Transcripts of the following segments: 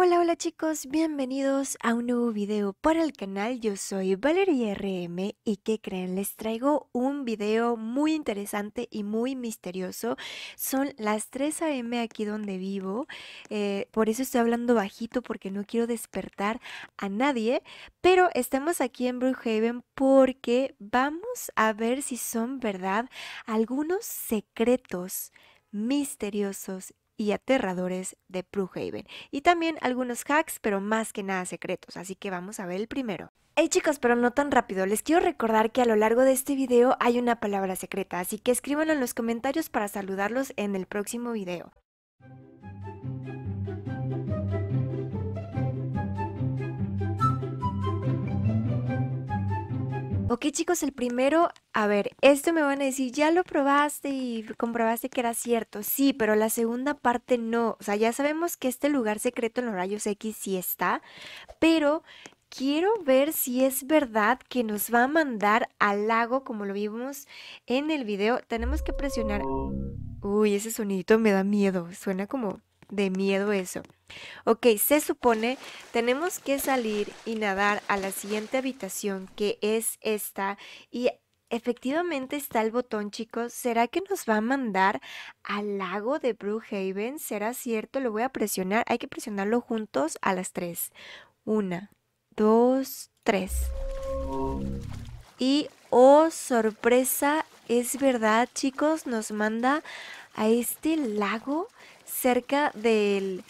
Hola, hola chicos, bienvenidos a un nuevo video para el canal, yo soy Valeria RM y que creen, les traigo un video muy interesante y muy misterioso, son las 3 am aquí donde vivo, eh, por eso estoy hablando bajito porque no quiero despertar a nadie, pero estamos aquí en Brookhaven porque vamos a ver si son verdad algunos secretos misteriosos y aterradores de Pruhaven. Y también algunos hacks, pero más que nada secretos, así que vamos a ver el primero. Hey chicos, pero no tan rápido, les quiero recordar que a lo largo de este video hay una palabra secreta, así que escríbanlo en los comentarios para saludarlos en el próximo video. Ok chicos, el primero, a ver, esto me van a decir, ya lo probaste y comprobaste que era cierto. Sí, pero la segunda parte no. O sea, ya sabemos que este lugar secreto en los rayos X sí está, pero quiero ver si es verdad que nos va a mandar al lago como lo vimos en el video. Tenemos que presionar... Oh. Uy, ese sonidito me da miedo, suena como de miedo eso. Ok, se supone tenemos que salir y nadar a la siguiente habitación que es esta y efectivamente está el botón, chicos. ¿Será que nos va a mandar al lago de Brookhaven? ¿Será cierto? Lo voy a presionar. Hay que presionarlo juntos a las tres. Una, dos, tres. Y, oh, sorpresa, es verdad, chicos, nos manda a este lago cerca del,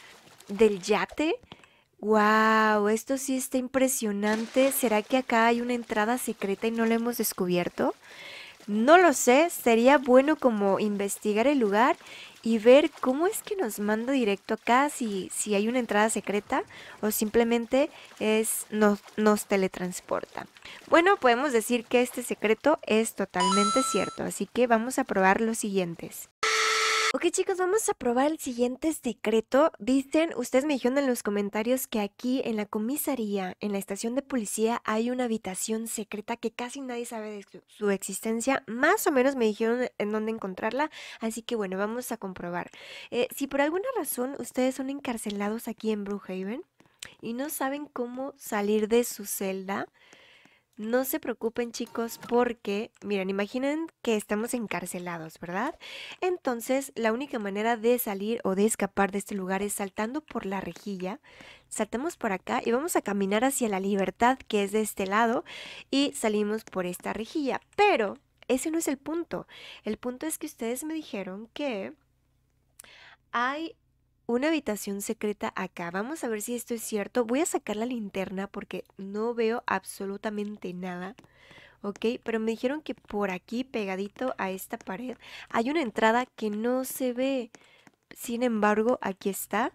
yate. ¡Wow! Esto sí está impresionante. ¿Será que acá hay una entrada secreta y no lo hemos descubierto? No lo sé, sería bueno como investigar el lugar y ver cómo es que nos manda directo acá, si, si hay una entrada secreta o simplemente es, nos, nos teletransporta. Bueno, podemos decir que este secreto es totalmente cierto, así que vamos a probar los siguientes. Ok chicos, vamos a probar el siguiente secreto. Dicen, ustedes me dijeron en los comentarios que aquí en la comisaría, en la estación de policía, hay una habitación secreta que casi nadie sabe de su, existencia. Más o menos me dijeron en dónde encontrarla, así que bueno, vamos a comprobar. Eh, si por alguna razón ustedes son encarcelados aquí en Brookhaven y no saben cómo salir de su celda, no se preocupen chicos porque, miren, imaginen que estamos encarcelados, ¿verdad? Entonces, la única manera de salir o de escapar de este lugar es saltando por la rejilla. Saltamos por acá y vamos a caminar hacia la libertad que es de este lado y salimos por esta rejilla. Pero ese no es el punto. El punto es que ustedes me dijeron que hay una habitación secreta acá. Vamos a ver si esto es cierto. Voy a sacar la linterna porque no veo absolutamente nada. Ok, pero me dijeron que por aquí, pegadito a esta pared, hay una entrada que no se ve. Sin embargo, aquí está.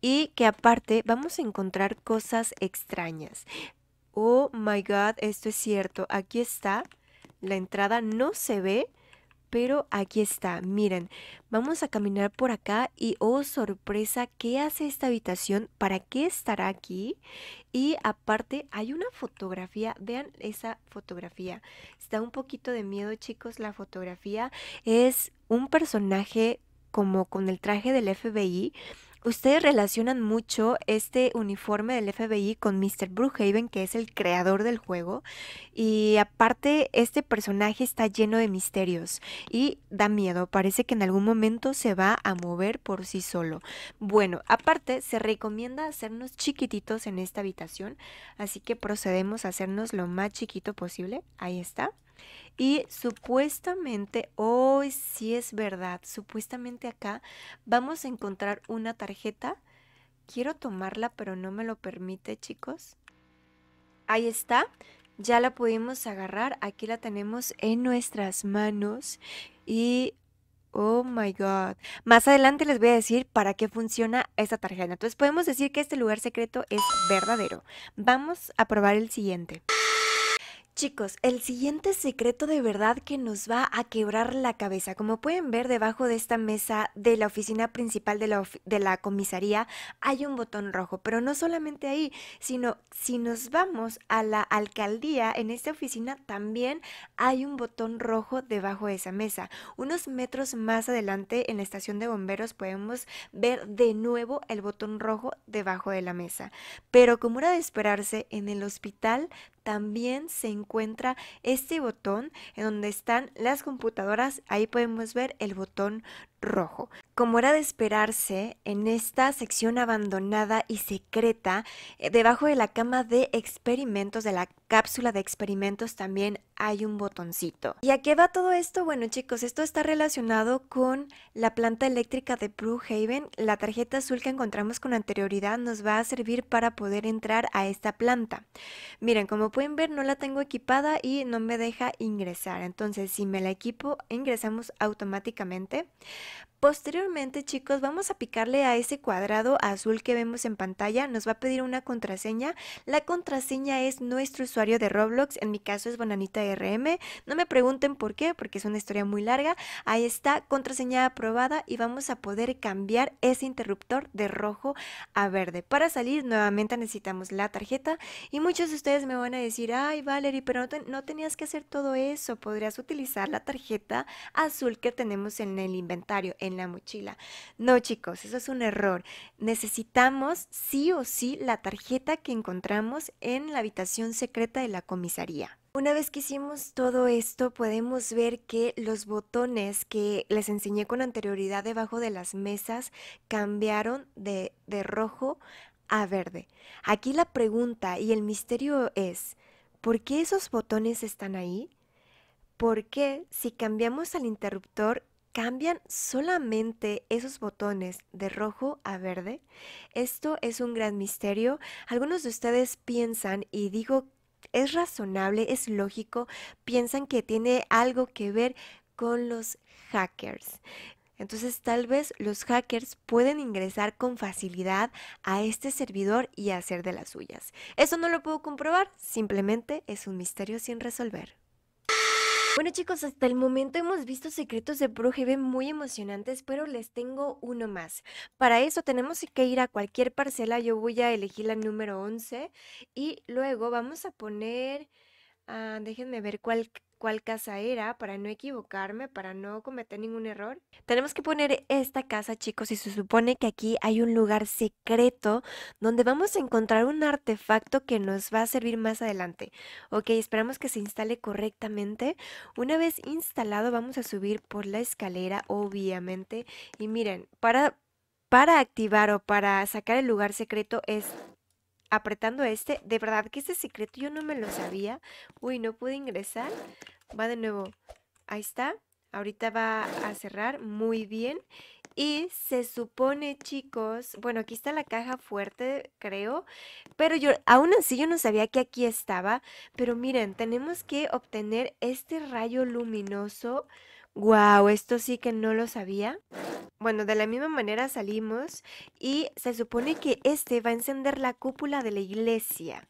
Y que aparte vamos a encontrar cosas extrañas. Oh my god, esto es cierto. Aquí está. La entrada no se ve, pero aquí está, miren, vamos a caminar por acá y oh sorpresa, ¿qué hace esta habitación? ¿Para qué estará aquí? Y aparte hay una fotografía, vean esa fotografía, está un poquito de miedo chicos la fotografía, es un personaje como con el traje del FBI Ustedes relacionan mucho este uniforme del FBI con Mr. Brookhaven, que es el creador del juego. Y aparte, este personaje está lleno de misterios y da miedo. Parece que en algún momento se va a mover por sí solo. Bueno, aparte, se recomienda hacernos chiquititos en esta habitación. Así que procedemos a hacernos lo más chiquito posible. Ahí está. Y supuestamente, hoy oh, sí es verdad, supuestamente acá vamos a encontrar una tarjeta. Quiero tomarla, pero no me lo permite, chicos. Ahí está, ya la pudimos agarrar. Aquí la tenemos en nuestras manos. Y Oh my God. Más adelante les voy a decir para qué funciona esta tarjeta. Entonces podemos decir que este lugar secreto es verdadero. Vamos a probar el siguiente. Chicos, el siguiente secreto de verdad que nos va a quebrar la cabeza. Como pueden ver debajo de esta mesa de la oficina principal de la, comisaría hay un botón rojo, pero no solamente ahí, sino si nos vamos a la alcaldía, en esta oficina también hay un botón rojo debajo de esa mesa. Unos metros más adelante en la estación de bomberos podemos ver de nuevo el botón rojo debajo de la mesa. Pero como era de esperarse, en el hospital también se encuentra este botón en donde están las computadoras. Ahí podemos ver el botón rojo. Como era de esperarse, en esta sección abandonada y secreta, eh, debajo de la cama de experimentos de la cápsula de experimentos también hay un botoncito. ¿Y a qué va todo esto? Bueno chicos, esto está relacionado con la planta eléctrica de Haven. La tarjeta azul que encontramos con anterioridad nos va a servir para poder entrar a esta planta. Miren, como pueden ver no la tengo equipada y no me deja ingresar. Entonces si me la equipo ingresamos automáticamente. Posteriormente, chicos, vamos a picarle a ese cuadrado azul que vemos en pantalla. Nos va a pedir una contraseña. La contraseña es nuestro usuario de Roblox, en mi caso es Bonanita RM. No me pregunten por qué, porque es una historia muy larga. Ahí está, contraseña aprobada y vamos a poder cambiar ese interruptor de rojo a verde. Para salir nuevamente necesitamos la tarjeta y muchos de ustedes me van a decir, ay Valerie, pero no tenías que hacer todo eso, podrías utilizar la tarjeta azul que tenemos en el inventario, en la mochila. No chicos, eso es un error. Necesitamos sí o sí la tarjeta que encontramos en la habitación secreta de la comisaría. Una vez que hicimos todo esto, podemos ver que los botones que les enseñé con anterioridad debajo de las mesas cambiaron de, de rojo a verde. Aquí la pregunta y el misterio es, ¿por qué esos botones están ahí? ¿Por qué si cambiamos al interruptor cambian solamente esos botones de rojo a verde? Esto es un gran misterio. Algunos de ustedes piensan, y digo es razonable, es lógico, piensan que tiene algo que ver con los hackers. Entonces tal vez los hackers pueden ingresar con facilidad a este servidor y hacer de las suyas. Eso no lo puedo comprobar, simplemente es un misterio sin resolver. Bueno chicos, hasta el momento hemos visto secretos de ProGB muy emocionantes, pero les tengo uno más. Para eso tenemos que ir a cualquier parcela, yo voy a elegir la número 11 y luego vamos a poner, ah, déjenme ver cuál cuál casa era para no equivocarme, para no cometer ningún error. Tenemos que poner esta casa, chicos, y se supone que aquí hay un lugar secreto donde vamos a encontrar un artefacto que nos va a servir más adelante. Ok, esperamos que se instale correctamente. Una vez instalado vamos a subir por la escalera, obviamente. Y miren, para para activar o para sacar el lugar secreto es apretando este. De verdad que este secreto yo no me lo sabía. Uy, no pude ingresar. Va de nuevo. Ahí está. Ahorita va a cerrar. Muy bien. Y se supone, chicos, bueno, aquí está la caja fuerte, creo, pero yo aún así yo no sabía que aquí estaba, pero miren, tenemos que obtener este rayo luminoso Wow, esto sí que no lo sabía. Bueno, de la misma manera salimos y se supone que este va a encender la cúpula de la iglesia.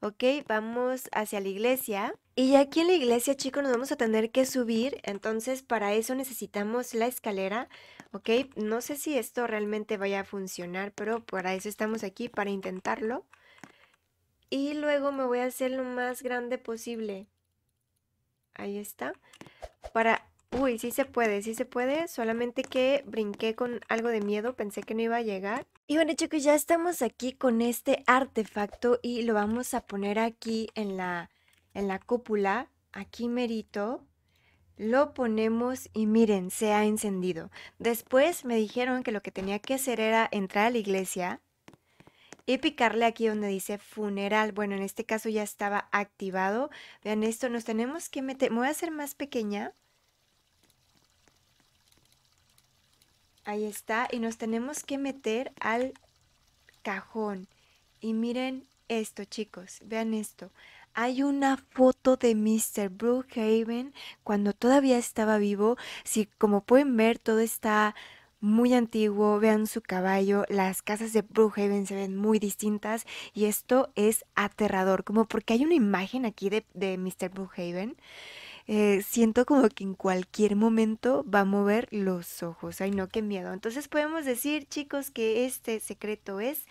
Ok, vamos hacia la iglesia. Y aquí en la iglesia, chicos, nos vamos a tener que subir. Entonces, para eso necesitamos la escalera. Ok, no sé si esto realmente vaya a funcionar, pero para eso estamos aquí, para intentarlo. Y luego me voy a hacer lo más grande posible. Ahí está. Para Uy, sí se puede, sí se puede, solamente que brinqué con algo de miedo, pensé que no iba a llegar. Y bueno chicos, ya estamos aquí con este artefacto y lo vamos a poner aquí en la, en la cúpula, aquí merito. Lo ponemos y miren, se ha encendido. Después me dijeron que lo que tenía que hacer era entrar a la iglesia y picarle aquí donde dice funeral. Bueno, en este caso ya estaba activado. Vean esto, nos tenemos que meter... Me voy a hacer más pequeña Ahí está. Y nos tenemos que meter al cajón. Y miren esto, chicos. Vean esto. Hay una foto de Mr. Brookhaven cuando todavía estaba vivo. Si, como pueden ver, todo está muy antiguo, vean su caballo, las casas de Brookhaven se ven muy distintas y esto es aterrador, como porque hay una imagen aquí de, de Mr. Brookhaven eh, siento como que en cualquier momento va a mover los ojos. Ay, no, qué miedo. Entonces podemos decir, chicos, que este secreto es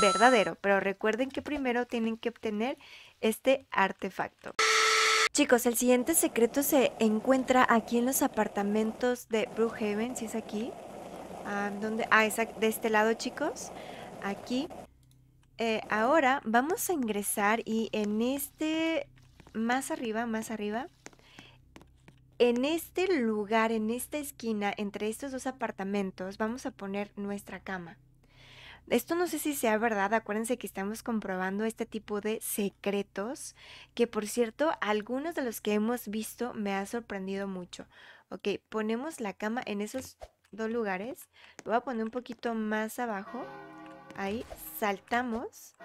verdadero, pero recuerden que primero tienen que obtener este artefacto. Chicos, el siguiente secreto se encuentra aquí en los apartamentos de Brookhaven, si es aquí. Ah, ¿dónde? ah de este lado, chicos. Aquí. Eh, ahora vamos a ingresar y en este, más arriba, más arriba, en este lugar, en esta esquina, entre estos dos apartamentos, vamos a poner nuestra cama. Esto no sé si sea verdad, acuérdense que estamos comprobando este tipo de secretos, que por cierto, algunos de los que hemos visto me ha sorprendido mucho. Ok, ponemos la cama en esos dos lugares, lo voy a poner un poquito más abajo, ahí, saltamos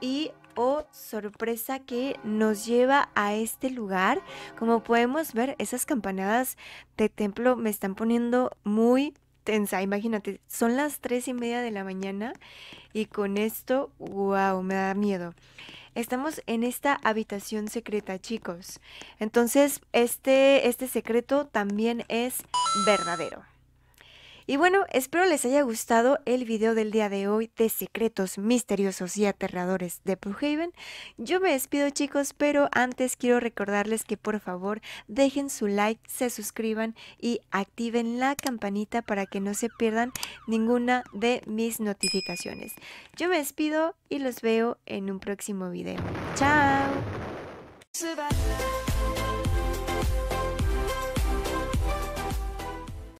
y oh, sorpresa que nos lleva a este lugar. Como podemos ver, esas campanadas de templo me están poniendo muy tensa. Imagínate, son las tres y media de la mañana y con esto, wow, me da miedo. Estamos en esta habitación secreta, chicos. Entonces, este, este secreto también es verdadero. Y bueno, espero les haya gustado el video del día de hoy de secretos misteriosos y aterradores de Bluehaven. Yo me despido chicos, pero antes quiero recordarles que por favor dejen su like, se suscriban y activen la campanita para que no se pierdan ninguna de mis notificaciones. Yo me despido y los veo en un próximo video. ¡Chao!